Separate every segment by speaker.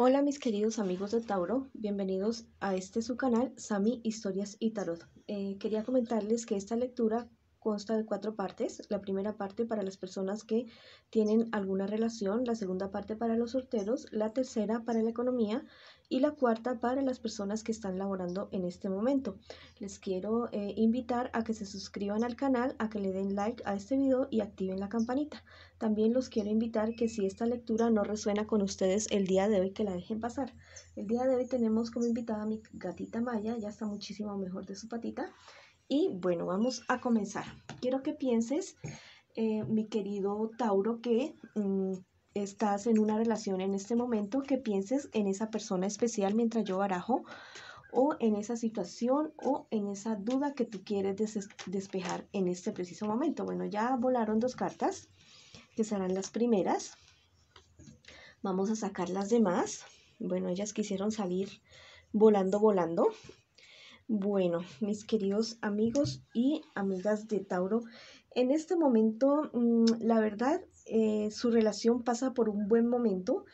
Speaker 1: Hola mis queridos amigos de Tauro, bienvenidos a este su canal Sami Historias y Tarot. Eh, quería comentarles que esta lectura consta de cuatro partes. La primera parte para las personas que tienen alguna relación, la segunda parte para los solteros, la tercera para la economía y la cuarta para las personas que están laborando en este momento. Les quiero eh, invitar a que se suscriban al canal, a que le den like a este video y activen la campanita. También los quiero invitar que si esta lectura no resuena con ustedes el día de hoy, que la dejen pasar. El día de hoy tenemos como invitada a mi gatita Maya, ya está muchísimo mejor de su patita. Y bueno, vamos a comenzar. Quiero que pienses, eh, mi querido Tauro, que mm, estás en una relación en este momento, que pienses en esa persona especial mientras yo barajo o en esa situación o en esa duda que tú quieres despejar en este preciso momento. Bueno, ya volaron dos cartas, que serán las primeras. Vamos a sacar las demás. Bueno, ellas quisieron salir volando, volando. Bueno, mis queridos amigos y amigas de Tauro, en este momento, mm, la verdad, eh, su relación pasa por un buen momento.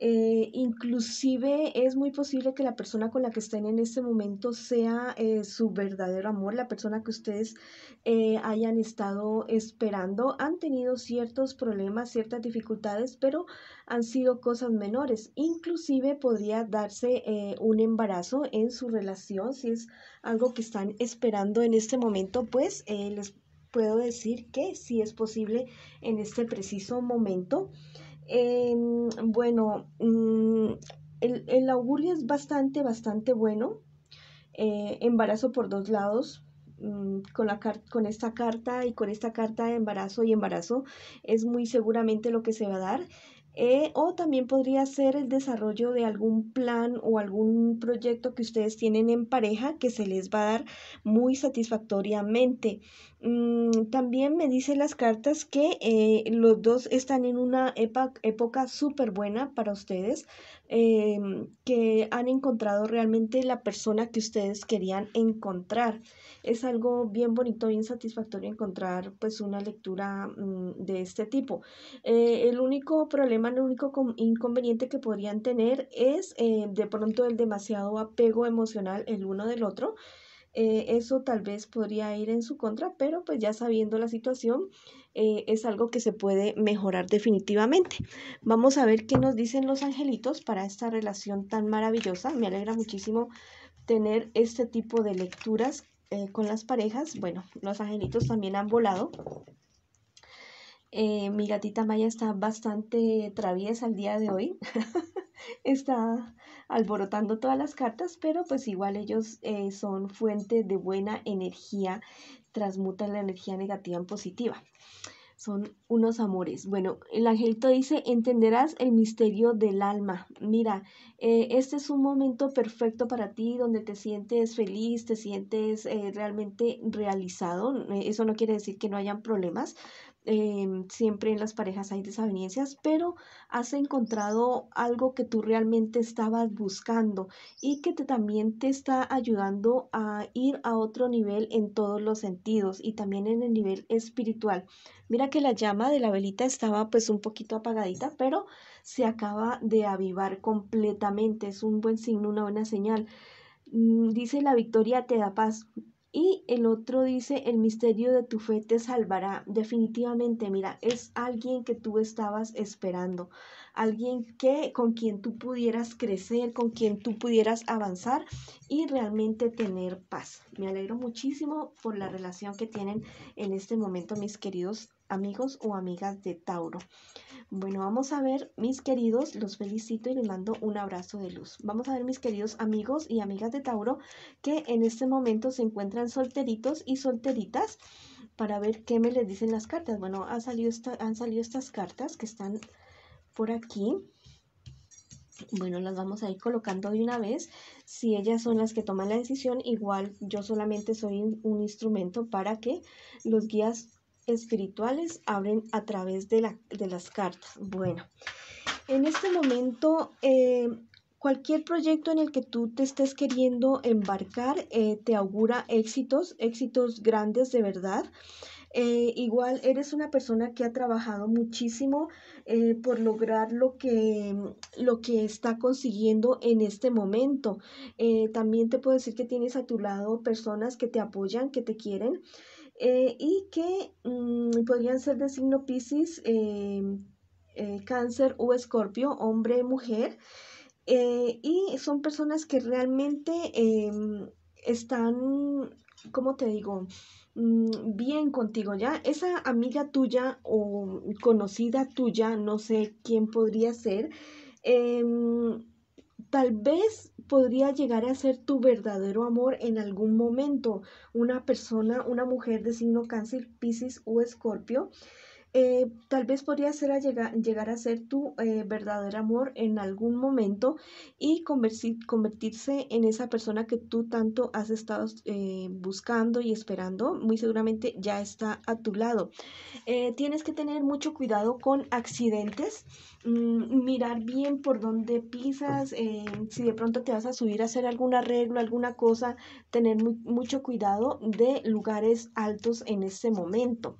Speaker 1: Eh, inclusive es muy posible que la persona con la que estén en este momento sea eh, su verdadero amor, la persona que ustedes eh, hayan estado esperando. Han tenido ciertos problemas, ciertas dificultades, pero han sido cosas menores. Inclusive podría darse un embarazo en su relación, si es algo que están esperando en este momento, pues les puedo decir que sí es posible en este preciso momento. Em, bueno, mm, el, el, augurio es bastante, bastante bueno. Eh, embarazo por dos lados. Mm, con, la con esta carta y con esta carta de embarazo y embarazo es muy seguramente lo que se va a dar. Eh, o también podría ser el desarrollo de algún plan o algún proyecto que ustedes tienen en pareja que se les va a dar muy satisfactoriamente. Mm, también me dicen las cartas que eh, los dos están en una época súper buena para ustedes, Em, que han encontrado realmente la persona que ustedes querían encontrar. Es algo bien bonito, bien satisfactorio encontrar pues una lectura mm, de este tipo. Eh, el único problema, el único inconveniente que podrían tener es eh, de pronto el demasiado apego emocional el uno del otro. Eh, eso tal vez podría ir en su contra, pero pues ya sabiendo la situación eh, es algo que se puede mejorar definitivamente. Vamos a ver qué nos dicen los angelitos para esta relación tan maravillosa. Me alegra muchísimo tener este tipo de lecturas eh, con las parejas. Bueno, los angelitos también han volado eh, mi gatita Maya está bastante traviesa el día de hoy. está alborotando todas las cartas, pero pues igual ellos eh, son fuente de buena energía, transmutan la energía negativa en positiva. Son unos amores. Bueno, el angelito dice, entenderás el misterio del alma. Mira, eh, este es un momento perfecto para ti donde te sientes feliz, te sientes realmente realizado. Eso no quiere decir que no hayan problemas, Em, siempre en las parejas hay desavenencias, pero has encontrado algo que tú realmente estabas buscando y que te, también te está ayudando a ir a otro nivel en todos los sentidos y también en el nivel espiritual. Mira que la llama de la velita estaba pues un poquito apagadita, pero se acaba de avivar completamente. Es un buen signo, una buena señal. Mm, dice la victoria te da paz. Y el otro dice, el misterio de tu fe te salvará. Definitivamente, mira, es alguien que tú estabas esperando, alguien que con quien tú pudieras crecer, con quien tú pudieras avanzar y realmente tener paz. Me alegro muchísimo por la relación que tienen en este momento mis queridos amigos o amigas de Tauro. Bueno, vamos a ver, mis queridos, los felicito y les mando un abrazo de luz. Vamos a ver, mis queridos amigos y amigas de Tauro, que en este momento se encuentran solteritos y solteritas para ver qué me les dicen las cartas. Bueno, han salido, han salido estas cartas que están por aquí. Bueno, las vamos a ir colocando de una vez. Si ellas son las que toman la decisión, igual yo solamente soy un instrumento para que los guías espirituales abren a través de, la, de las cartas. Bueno, en este momento, eh, cualquier proyecto en el que tú te estés queriendo embarcar eh, te augura éxitos, éxitos grandes de verdad. Eh, igual eres una persona que ha trabajado muchísimo por lograr lo que, lo que está consiguiendo en este momento. también te puedo decir que tienes a tu lado personas que te apoyan, que te quieren. Eh, y que mm, podrían ser de signo Pisces, em, eh, Cáncer o Escorpio, hombre, mujer, eh, y son personas que realmente em, están, ¿cómo te digo? Mm, bien contigo, ¿ya? Esa amiga tuya o conocida tuya, no sé quién podría ser, em, Tal vez podría llegar a ser tu verdadero amor en algún momento. Una persona, una mujer de signo cáncer, piscis o escorpio eh, tal vez podría ser llegar, a ser tu eh, verdadero amor en algún momento y convertirse en esa persona que tú tanto has estado eh, buscando y esperando, muy seguramente ya está a tu lado. tienes que tener mucho cuidado con accidentes, mm, mirar bien por dónde pisas, si de pronto te vas a subir a hacer algún arreglo, alguna cosa, tener mucho cuidado de lugares altos en este momento.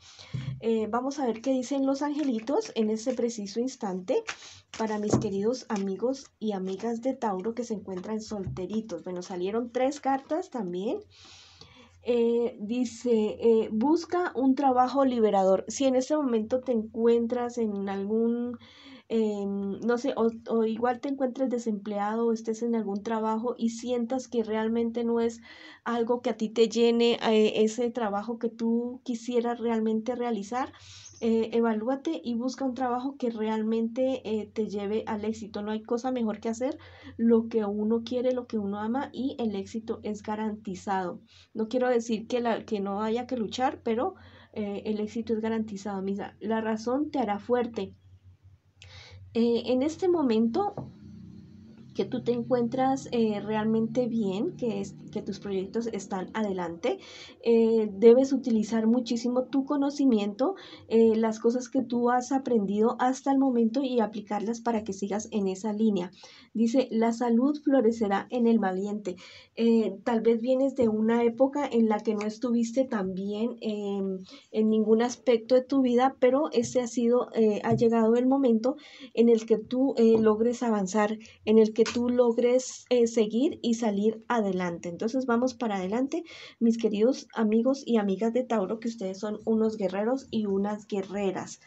Speaker 1: vamos a ver que dicen los angelitos en ese preciso instante para mis queridos amigos y amigas de Tauro que se encuentran solteritos. Bueno, salieron tres cartas también. Eh, dice, eh, busca un trabajo liberador. Si en este momento te encuentras en algún, em, no sé, o, o, igual te encuentres desempleado o estés en algún trabajo y sientas que realmente no es algo que a ti te llene, eh, ese trabajo que tú quisieras realmente realizar, eh, evalúate y busca un trabajo que realmente eh, te lleve al éxito. No hay cosa mejor que hacer lo que uno quiere, lo que uno ama y el éxito es garantizado. No quiero decir que, la, que no haya que luchar, pero eh, el éxito es garantizado. Misa, la razón te hará fuerte. en este momento que tú te encuentras eh, realmente bien, que, es, que tus proyectos están adelante. Eh, debes utilizar muchísimo tu conocimiento, eh, las cosas que tú has aprendido hasta el momento y aplicarlas para que sigas en esa línea. Dice, la salud florecerá en el valiente. tal vez vienes de una época en la que no estuviste tan bien em, en ningún aspecto de tu vida, pero este ha sido, ha llegado el momento en el que tú logres avanzar, en el que tú logres eh, seguir y salir adelante. Entonces vamos para adelante, mis queridos amigos y amigas de Tauro, que ustedes son unos guerreros y unas guerreras.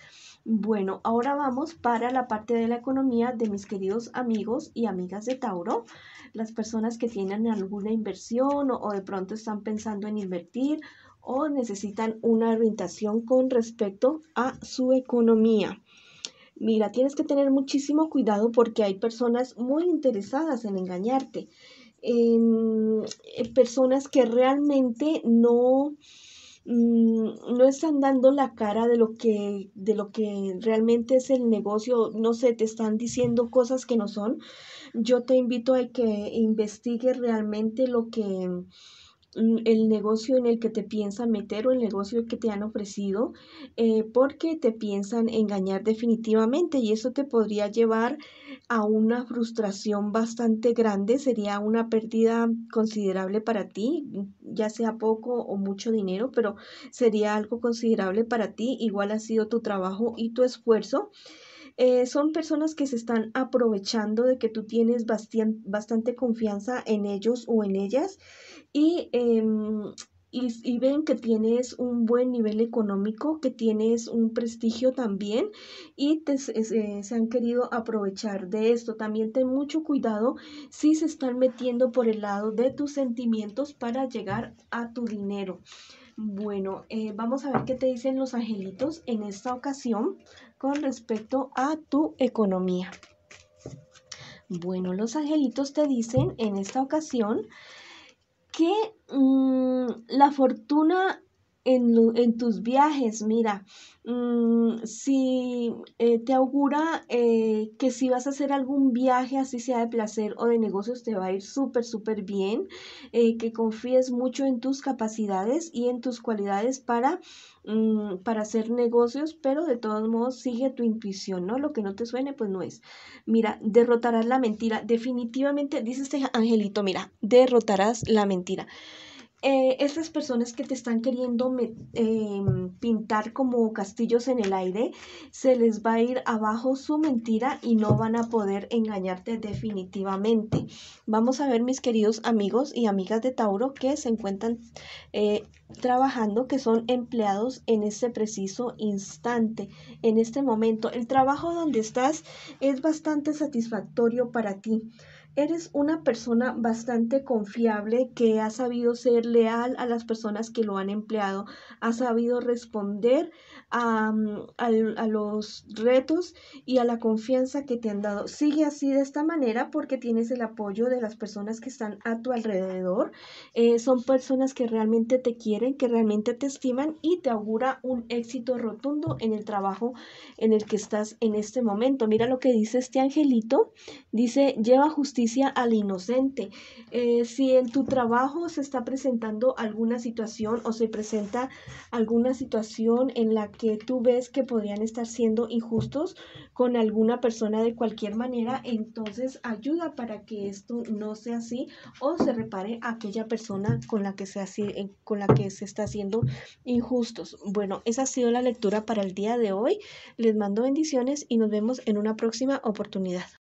Speaker 1: Bueno, ahora vamos para la parte de la economía de mis queridos amigos y amigas de Tauro, las personas que tienen alguna inversión o de pronto están pensando en invertir o necesitan una orientación con respecto a su economía mira, tienes que tener muchísimo cuidado porque hay personas muy interesadas en engañarte, eh, personas que realmente no, mm, no están dando la cara de lo que de lo que realmente es el negocio, no sé, te están diciendo cosas que no son. Yo te invito a que investigues realmente lo que Mm, el negocio en el que te piensan meter o el negocio que te han ofrecido eh, porque te piensan engañar definitivamente y eso te podría llevar a una frustración bastante grande, sería una pérdida considerable para ti, mm, ya sea poco o mucho dinero, pero sería algo considerable para ti, igual ha sido tu trabajo y tu esfuerzo. Eh, son personas que se están aprovechando de que tú tienes bastante confianza en ellos o en ellas em, y, y, ven que tienes un buen nivel económico, que tienes un prestigio también y se han querido aprovechar de esto. También ten mucho cuidado si se están metiendo por el lado de tus sentimientos para llegar a tu dinero. Bueno, eh, vamos a ver qué te dicen los angelitos en esta ocasión con respecto a tu economía. Bueno, los angelitos te dicen en esta ocasión que mm, la fortuna en, en tus viajes, mira, mm, si eh, te augura eh, que si vas a hacer algún viaje, así sea de placer o de negocios, te va a ir súper, súper bien, eh, que confíes mucho en tus capacidades y en tus cualidades para, mm, para hacer negocios, pero de todos modos sigue tu intuición, ¿no? Lo que no te suene, pues no es. Mira, derrotarás la mentira, definitivamente, dice este angelito, mira, derrotarás la mentira. Eh, estas personas que te están queriendo em, pintar como castillos en el aire, se les va a ir abajo su mentira y no van a poder engañarte definitivamente. Vamos a ver, mis queridos amigos y amigas de Tauro que se encuentran eh, trabajando, que son empleados en este preciso instante, en este momento. El trabajo donde estás es bastante satisfactorio para ti. Eres una persona bastante confiable que ha sabido ser leal a las personas que lo han empleado, ha sabido responder mm, a, los retos y a la confianza que te han dado. Sigue así de esta manera porque tienes el apoyo de las personas que están a tu alrededor. Eh, son personas que realmente te quieren, que realmente te estiman y te augura un éxito rotundo en el trabajo en el que estás en este momento. Mira lo que dice este angelito. Dice, lleva justicia al inocente. Eh, si en tu trabajo se está presentando alguna situación o se presenta alguna situación en la que tú ves que podrían estar siendo injustos con alguna persona de cualquier manera, entonces ayuda para que esto no sea así o se repare a aquella persona con la que se, eh, con la que se está haciendo injustos. Bueno, esa ha sido la lectura para el día de hoy. Les mando bendiciones y nos vemos en una próxima oportunidad.